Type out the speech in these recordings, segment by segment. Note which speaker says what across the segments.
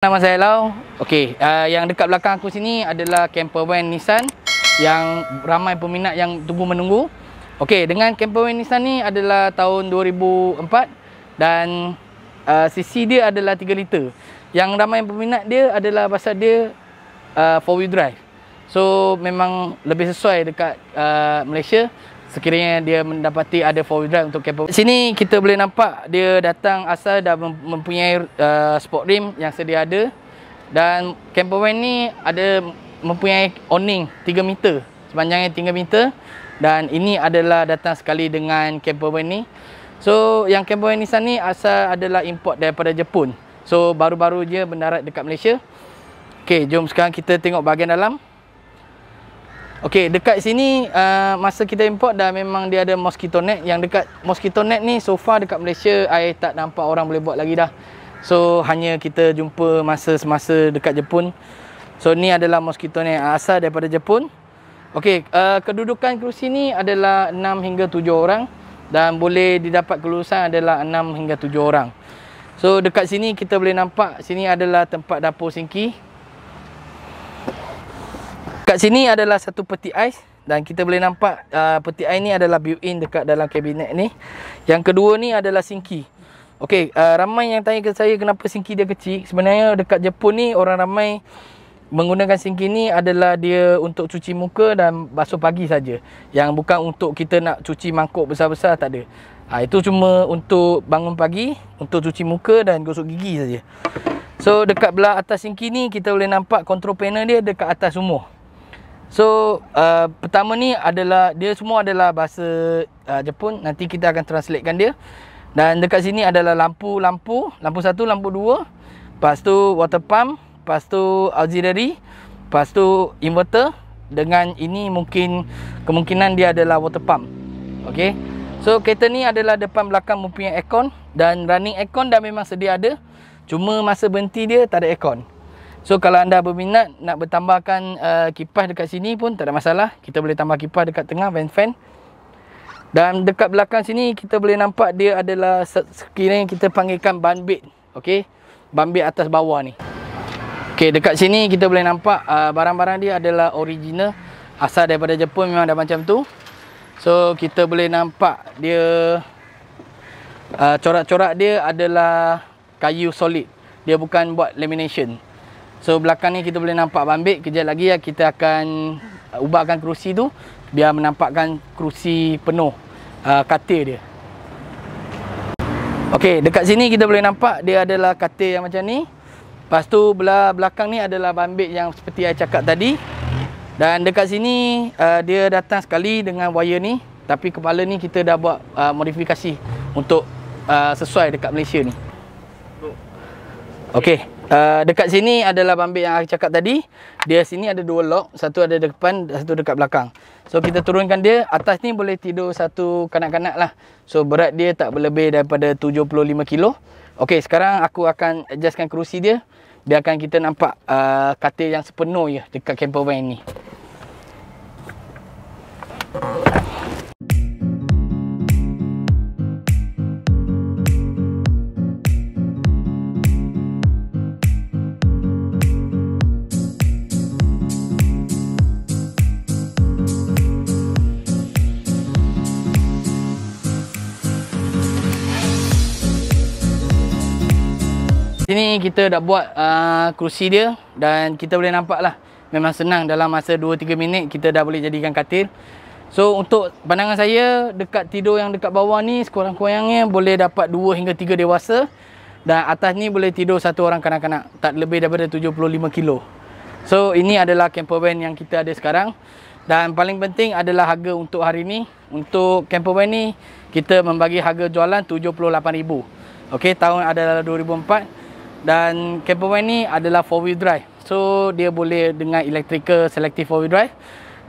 Speaker 1: Nama saya Lau. Okey, uh, yang dekat belakang aku sini adalah camper van Nissan yang ramai peminat yang tunggu menunggu. Okey, dengan camper van Nissan ni adalah tahun 2004 dan uh, CC dia adalah 3 liter. Yang ramai peminat dia adalah pasal dia uh, four wheel drive. So memang lebih sesuai dekat uh, Malaysia sekiranya dia mendapati ada 4 wheel drive untuk camper sini kita boleh nampak dia datang asal dah mempunyai uh, sport rim yang sedia ada dan camper van ni ada mempunyai awning 3 meter sepanjangnya 3 meter dan ini adalah datang sekali dengan camper van ni so yang camper van Nissan ni asal adalah import daripada Jepun so baru-baru je mendarat dekat Malaysia ok jom sekarang kita tengok bahagian dalam Okey, dekat sini uh, masa kita import dah memang dia ada mosquito net yang dekat mosquito net ni so far dekat Malaysia I tak nampak orang boleh buat lagi dah. So hanya kita jumpa masa semasa dekat Jepun. So ni adalah mosquito net asal daripada Jepun. Okey, uh, kedudukan kerusi ni adalah 6 hingga 7 orang dan boleh didapat kelulusan adalah 6 hingga 7 orang. So dekat sini kita boleh nampak sini adalah tempat dapur sinki Dekat sini adalah satu peti ais dan kita boleh nampak uh, peti ais ni adalah built in dekat dalam kabinet ni. Yang kedua ni adalah sinki. Okey, uh, ramai yang tanya ke saya kenapa sinki dia kecil. Sebenarnya dekat Jepun ni orang ramai menggunakan sinki ni adalah dia untuk cuci muka dan basuh pagi saja. Yang bukan untuk kita nak cuci mangkuk besar-besar tak ada. Ha, itu cuma untuk bangun pagi, untuk cuci muka dan gosok gigi saja. So dekat belah atas sinki ni kita boleh nampak control panel dia dekat atas semua. So uh, pertama ni adalah dia semua adalah bahasa uh, Jepun nanti kita akan translatekan dia. Dan dekat sini adalah lampu-lampu, lampu satu, lampu dua. Lepas tu water pump, lepas tu auxiliary, lepas tu inverter dengan ini mungkin kemungkinan dia adalah water pump. Okay So kereta ni adalah depan belakang mempunyai aircon dan running aircon dah memang sedia ada. Cuma masa berhenti dia tak ada aircon. So kalau anda berminat nak bertambahkan uh, kipas dekat sini pun tak ada masalah. Kita boleh tambah kipas dekat tengah vent fan. Dan dekat belakang sini kita boleh nampak dia adalah sekiranya kita panggilkan ban bit. Okey. Ban atas bawah ni. Okey, dekat sini kita boleh nampak uh, barang-barang uh, dia adalah original asal daripada Jepun memang dah macam tu. So kita boleh nampak dia uh, corak-corak uh, dia adalah kayu solid. Dia bukan buat lamination. So belakang ni kita boleh nampak bambit Kejap lagi ya kita akan uh, ubahkan kerusi tu Biar menampakkan kerusi penuh uh, katil dia Okey, dekat sini kita boleh nampak dia adalah katil yang macam ni Lepas tu belakang ni adalah bambit yang seperti saya cakap tadi Dan dekat sini uh, dia datang sekali dengan wire ni Tapi kepala ni kita dah buat uh, modifikasi untuk uh, sesuai dekat Malaysia ni Okay uh, dekat sini adalah bambit yang aku cakap tadi dia sini ada dua lock satu ada depan satu dekat belakang so kita turunkan dia atas ni boleh tidur satu kanak-kanak lah so berat dia tak berlebih daripada 75 kilo ok sekarang aku akan adjustkan kerusi dia biarkan kita nampak uh, katil yang sepenuh ya dekat camper van ni sini kita dah buat uh, kerusi dia dan kita boleh nampak lah memang senang dalam masa 2-3 minit kita dah boleh jadikan katil so untuk pandangan saya dekat tidur yang dekat bawah ni sekurang-kurangnya boleh dapat 2 hingga 3 dewasa dan atas ni boleh tidur satu orang kanak-kanak tak lebih daripada 75 kilo so ini adalah camper van yang kita ada sekarang dan paling penting adalah harga untuk hari ni untuk camper van ni kita membagi harga jualan RM78,000 Okey, tahun adalah 2004 dan camper van ni adalah four wheel drive so dia boleh dengan electrical selective four wheel drive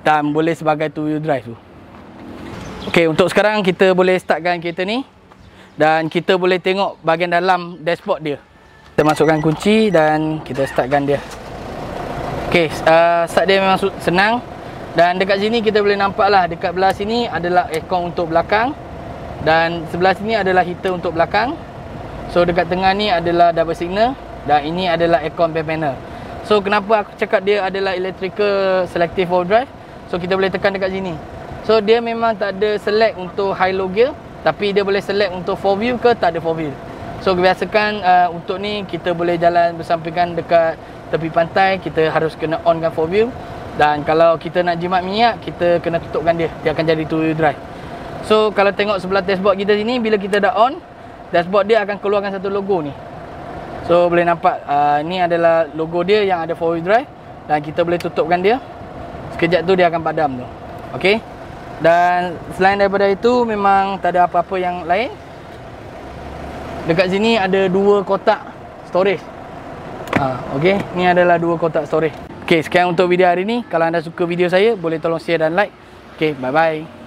Speaker 1: dan boleh sebagai two wheel drive tu ok untuk sekarang kita boleh startkan kereta ni dan kita boleh tengok bahagian dalam dashboard dia kita masukkan kunci dan kita startkan dia ok uh, start dia memang senang dan dekat sini kita boleh nampak lah dekat belah sini adalah aircon untuk belakang dan sebelah sini adalah heater untuk belakang So dekat tengah ni adalah double signal dan ini adalah aircon panel. So kenapa aku cakap dia adalah electrical selective four drive? So kita boleh tekan dekat sini. So dia memang tak ada select untuk high low gear tapi dia boleh select untuk four wheel ke tak ada four wheel. So kebiasakan uh, untuk ni kita boleh jalan bersampingan dekat tepi pantai kita harus kena on kan four wheel dan kalau kita nak jimat minyak kita kena tutupkan dia dia akan jadi two wheel drive. So kalau tengok sebelah dashboard kita sini bila kita dah on dashboard dia akan keluarkan satu logo ni so boleh nampak uh, ni adalah logo dia yang ada 4 wheel drive dan kita boleh tutupkan dia sekejap tu dia akan padam tu ok dan selain daripada itu memang tak ada apa-apa yang lain dekat sini ada dua kotak storage uh, ha, ok ni adalah dua kotak storage ok sekian untuk video hari ni kalau anda suka video saya boleh tolong share dan like ok bye bye